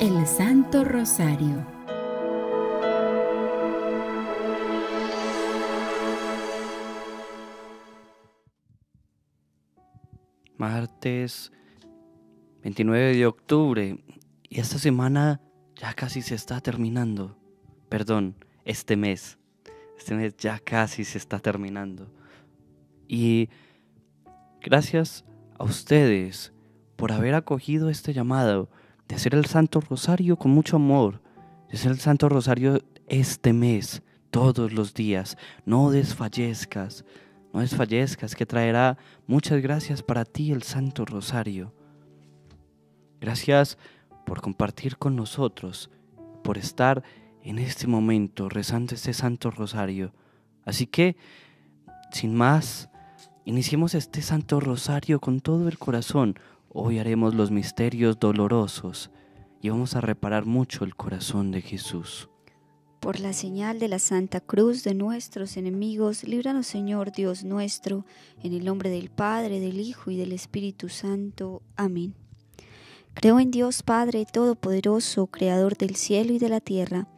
El Santo Rosario. Martes 29 de octubre. Y esta semana ya casi se está terminando. Perdón, este mes. Este mes ya casi se está terminando. Y gracias a ustedes por haber acogido este llamado de hacer el Santo Rosario con mucho amor, de hacer el Santo Rosario este mes, todos los días. No desfallezcas, no desfallezcas, que traerá muchas gracias para ti el Santo Rosario. Gracias por compartir con nosotros, por estar en este momento rezando este Santo Rosario. Así que, sin más, iniciemos este Santo Rosario con todo el corazón, Hoy haremos los misterios dolorosos y vamos a reparar mucho el corazón de Jesús. Por la señal de la Santa Cruz de nuestros enemigos, líbranos Señor Dios nuestro, en el nombre del Padre, del Hijo y del Espíritu Santo. Amén. Creo en Dios Padre Todopoderoso, Creador del cielo y de la tierra.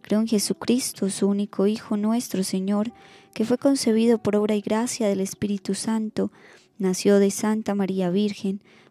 Creo en Jesucristo, su único Hijo nuestro Señor, que fue concebido por obra y gracia del Espíritu Santo, nació de Santa María Virgen,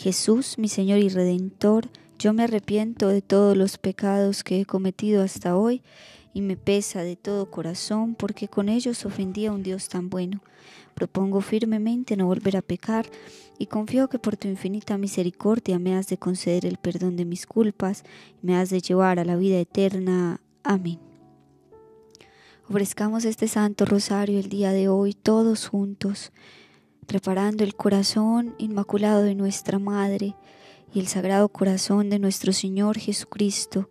Jesús, mi Señor y Redentor, yo me arrepiento de todos los pecados que he cometido hasta hoy y me pesa de todo corazón porque con ellos ofendí a un Dios tan bueno. Propongo firmemente no volver a pecar y confío que por tu infinita misericordia me has de conceder el perdón de mis culpas y me has de llevar a la vida eterna. Amén. Ofrezcamos este santo rosario el día de hoy todos juntos preparando el corazón inmaculado de nuestra Madre y el sagrado corazón de nuestro Señor Jesucristo.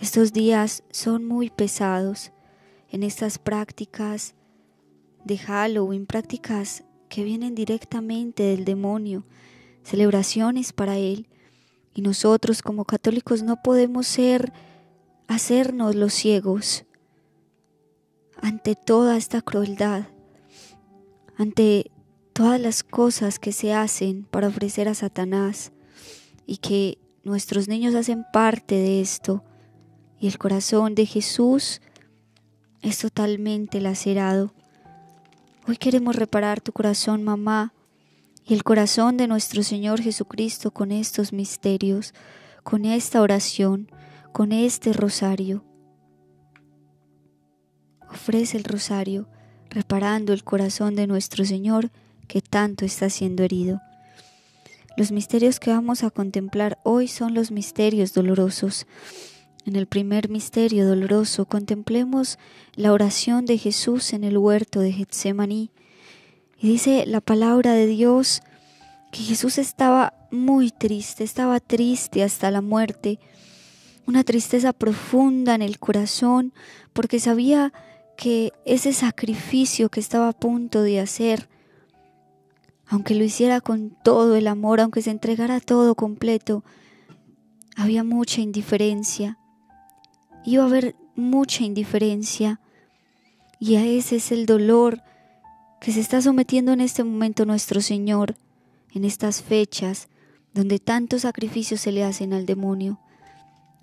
Estos días son muy pesados en estas prácticas de Halloween, prácticas que vienen directamente del demonio, celebraciones para él, y nosotros como católicos no podemos ser hacernos los ciegos ante toda esta crueldad ante todas las cosas que se hacen para ofrecer a Satanás y que nuestros niños hacen parte de esto. Y el corazón de Jesús es totalmente lacerado. Hoy queremos reparar tu corazón, mamá, y el corazón de nuestro Señor Jesucristo con estos misterios, con esta oración, con este rosario. Ofrece el rosario reparando el corazón de nuestro Señor que tanto está siendo herido. Los misterios que vamos a contemplar hoy son los misterios dolorosos. En el primer misterio doloroso contemplemos la oración de Jesús en el huerto de Getsemaní. Y dice la palabra de Dios que Jesús estaba muy triste, estaba triste hasta la muerte, una tristeza profunda en el corazón, porque sabía que ese sacrificio que estaba a punto de hacer, aunque lo hiciera con todo el amor, aunque se entregara todo completo, había mucha indiferencia. Iba a haber mucha indiferencia. Y a ese es el dolor que se está sometiendo en este momento nuestro Señor, en estas fechas donde tantos sacrificios se le hacen al demonio.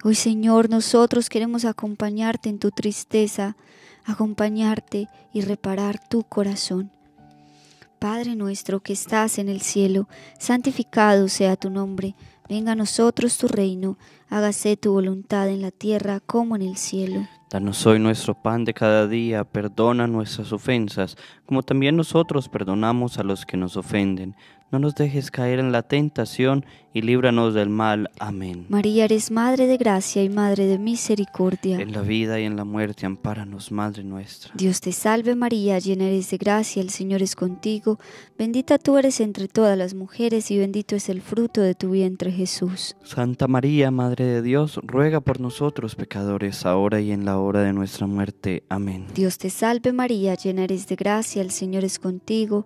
Hoy Señor, nosotros queremos acompañarte en tu tristeza, acompañarte y reparar tu corazón. Padre nuestro que estás en el cielo, santificado sea tu nombre, venga a nosotros tu reino, hágase tu voluntad en la tierra como en el cielo. Danos hoy nuestro pan de cada día, perdona nuestras ofensas, como también nosotros perdonamos a los que nos ofenden no nos dejes caer en la tentación y líbranos del mal. Amén. María, eres Madre de gracia y Madre de misericordia. En la vida y en la muerte, amparanos, Madre nuestra. Dios te salve María, llena eres de gracia, el Señor es contigo. Bendita tú eres entre todas las mujeres y bendito es el fruto de tu vientre Jesús. Santa María, Madre de Dios, ruega por nosotros pecadores, ahora y en la hora de nuestra muerte. Amén. Dios te salve María, llena eres de gracia, el Señor es contigo.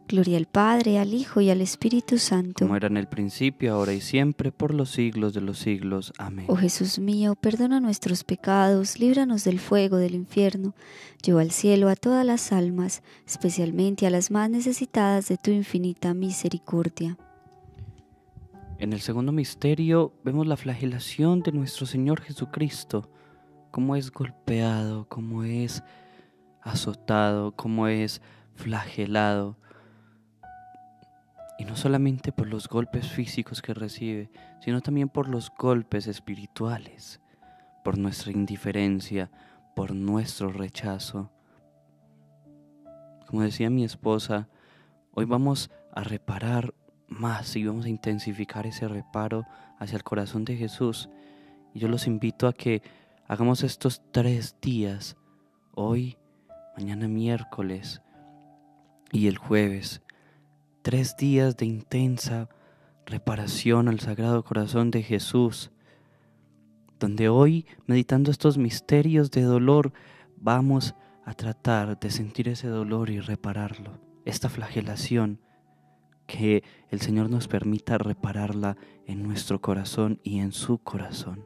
Gloria al Padre, al Hijo y al Espíritu Santo. Como era en el principio, ahora y siempre, por los siglos de los siglos. Amén. Oh Jesús mío, perdona nuestros pecados, líbranos del fuego del infierno. Lleva al cielo a todas las almas, especialmente a las más necesitadas de tu infinita misericordia. En el segundo misterio vemos la flagelación de nuestro Señor Jesucristo, cómo es golpeado, cómo es azotado, cómo es flagelado y no solamente por los golpes físicos que recibe, sino también por los golpes espirituales, por nuestra indiferencia, por nuestro rechazo. Como decía mi esposa, hoy vamos a reparar más y vamos a intensificar ese reparo hacia el corazón de Jesús. Y yo los invito a que hagamos estos tres días, hoy, mañana miércoles y el jueves tres días de intensa reparación al Sagrado Corazón de Jesús, donde hoy, meditando estos misterios de dolor, vamos a tratar de sentir ese dolor y repararlo, esta flagelación, que el Señor nos permita repararla en nuestro corazón y en su corazón.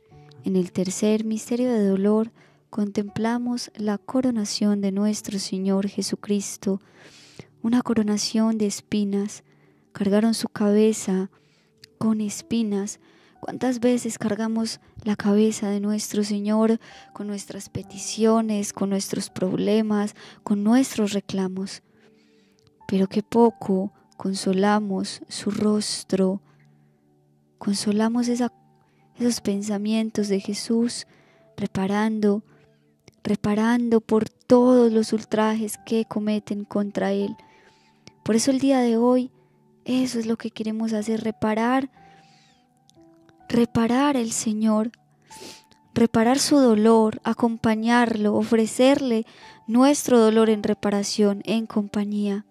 En el tercer misterio de dolor contemplamos la coronación de nuestro Señor Jesucristo, una coronación de espinas. Cargaron su cabeza con espinas. ¿Cuántas veces cargamos la cabeza de nuestro Señor con nuestras peticiones, con nuestros problemas, con nuestros reclamos? Pero qué poco consolamos su rostro, consolamos esa los pensamientos de Jesús, reparando, reparando por todos los ultrajes que cometen contra Él. Por eso el día de hoy, eso es lo que queremos hacer, reparar, reparar el Señor, reparar su dolor, acompañarlo, ofrecerle nuestro dolor en reparación, en compañía.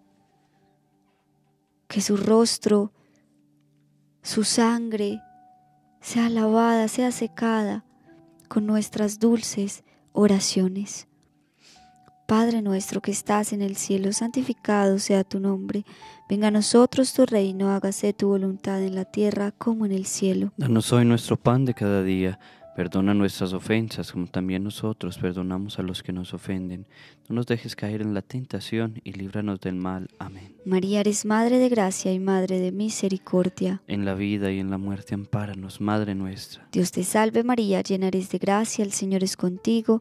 Que su rostro, su sangre, sea lavada, sea secada con nuestras dulces oraciones. Padre nuestro que estás en el cielo, santificado sea tu nombre. Venga a nosotros tu reino, hágase tu voluntad en la tierra como en el cielo. Danos hoy nuestro pan de cada día Perdona nuestras ofensas, como también nosotros perdonamos a los que nos ofenden. No nos dejes caer en la tentación y líbranos del mal. Amén. María, eres Madre de Gracia y Madre de Misericordia. En la vida y en la muerte, ampáranos, Madre nuestra. Dios te salve María, llena eres de gracia, el Señor es contigo.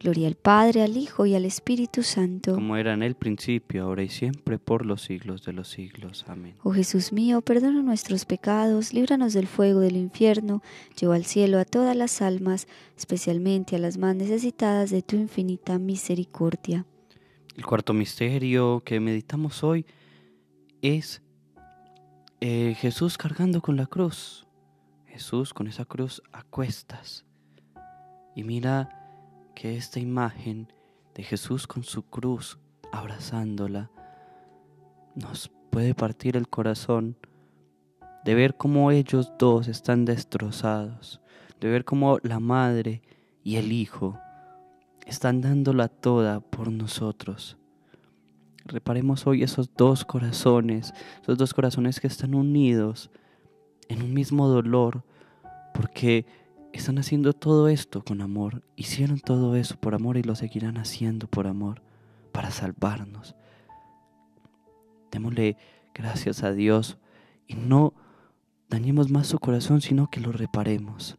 Gloria al Padre, al Hijo y al Espíritu Santo. Como era en el principio, ahora y siempre, por los siglos de los siglos. Amén. Oh Jesús mío, perdona nuestros pecados, líbranos del fuego del infierno, lleva al cielo a todas las almas, especialmente a las más necesitadas de tu infinita misericordia. El cuarto misterio que meditamos hoy es eh, Jesús cargando con la cruz. Jesús con esa cruz a cuestas. Y mira, que esta imagen de Jesús con su cruz abrazándola nos puede partir el corazón de ver cómo ellos dos están destrozados, de ver cómo la madre y el hijo están dándola toda por nosotros. Reparemos hoy esos dos corazones, esos dos corazones que están unidos en un mismo dolor, porque están haciendo todo esto con amor, hicieron todo eso por amor y lo seguirán haciendo por amor, para salvarnos. Démosle gracias a Dios y no dañemos más su corazón, sino que lo reparemos.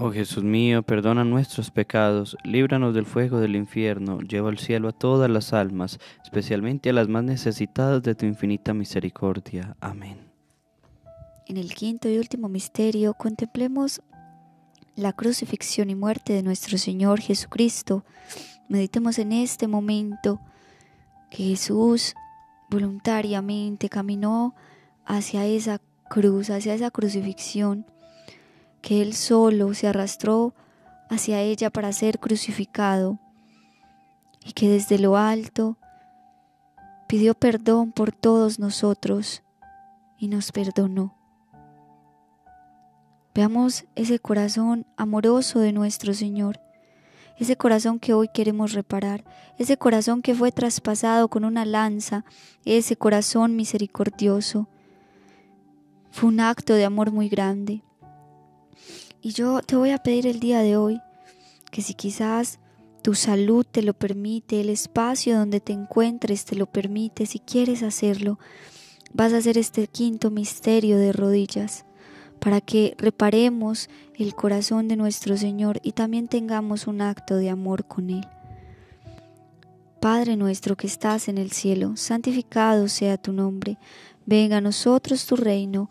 Oh Jesús mío, perdona nuestros pecados, líbranos del fuego del infierno, lleva al cielo a todas las almas, especialmente a las más necesitadas de tu infinita misericordia. Amén. En el quinto y último misterio contemplemos la crucifixión y muerte de nuestro Señor Jesucristo. Meditemos en este momento que Jesús voluntariamente caminó hacia esa cruz, hacia esa crucifixión que él solo se arrastró hacia ella para ser crucificado y que desde lo alto pidió perdón por todos nosotros y nos perdonó. Veamos ese corazón amoroso de nuestro Señor, ese corazón que hoy queremos reparar, ese corazón que fue traspasado con una lanza, ese corazón misericordioso. Fue un acto de amor muy grande. Y yo te voy a pedir el día de hoy que si quizás tu salud te lo permite, el espacio donde te encuentres te lo permite, si quieres hacerlo, vas a hacer este quinto misterio de rodillas para que reparemos el corazón de nuestro Señor y también tengamos un acto de amor con Él. Padre nuestro que estás en el cielo, santificado sea tu nombre, venga a nosotros tu reino,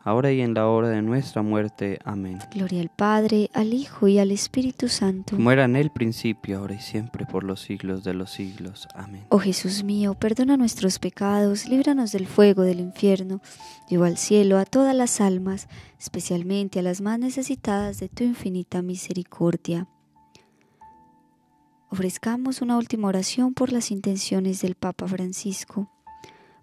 ahora y en la hora de nuestra muerte. Amén. Gloria al Padre, al Hijo y al Espíritu Santo. Como era en el principio, ahora y siempre, por los siglos de los siglos. Amén. Oh Jesús mío, perdona nuestros pecados, líbranos del fuego del infierno, lleva al cielo a todas las almas, especialmente a las más necesitadas de tu infinita misericordia. Ofrezcamos una última oración por las intenciones del Papa Francisco.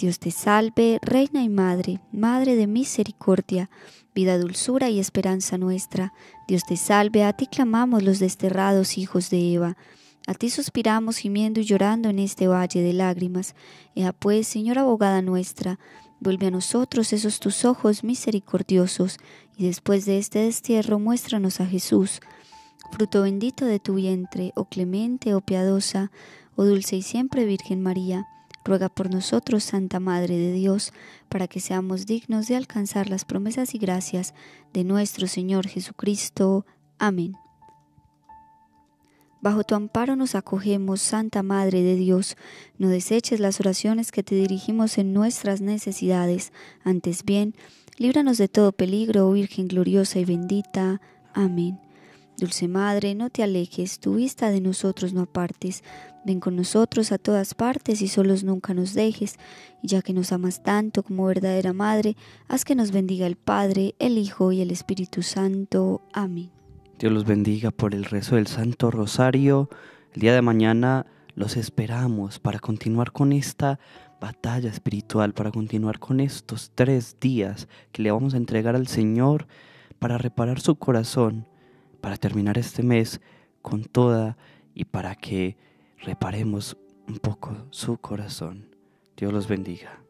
Dios te salve, Reina y Madre, Madre de misericordia, vida, dulzura y esperanza nuestra. Dios te salve, a ti clamamos los desterrados hijos de Eva. A ti suspiramos gimiendo y llorando en este valle de lágrimas. Ea pues, Señora abogada nuestra, vuelve a nosotros esos tus ojos misericordiosos, y después de este destierro muéstranos a Jesús. Fruto bendito de tu vientre, oh clemente, oh piadosa, oh dulce y siempre Virgen María Ruega por nosotros, Santa Madre de Dios, para que seamos dignos de alcanzar las promesas y gracias de nuestro Señor Jesucristo. Amén. Bajo tu amparo nos acogemos, Santa Madre de Dios. No deseches las oraciones que te dirigimos en nuestras necesidades. Antes bien, líbranos de todo peligro, Virgen gloriosa y bendita. Amén. Dulce Madre, no te alejes, tu vista de nosotros no apartes, ven con nosotros a todas partes y solos nunca nos dejes, y ya que nos amas tanto como verdadera Madre, haz que nos bendiga el Padre, el Hijo y el Espíritu Santo. Amén. Dios los bendiga por el rezo del Santo Rosario. El día de mañana los esperamos para continuar con esta batalla espiritual, para continuar con estos tres días que le vamos a entregar al Señor para reparar su corazón para terminar este mes con toda y para que reparemos un poco su corazón. Dios los bendiga.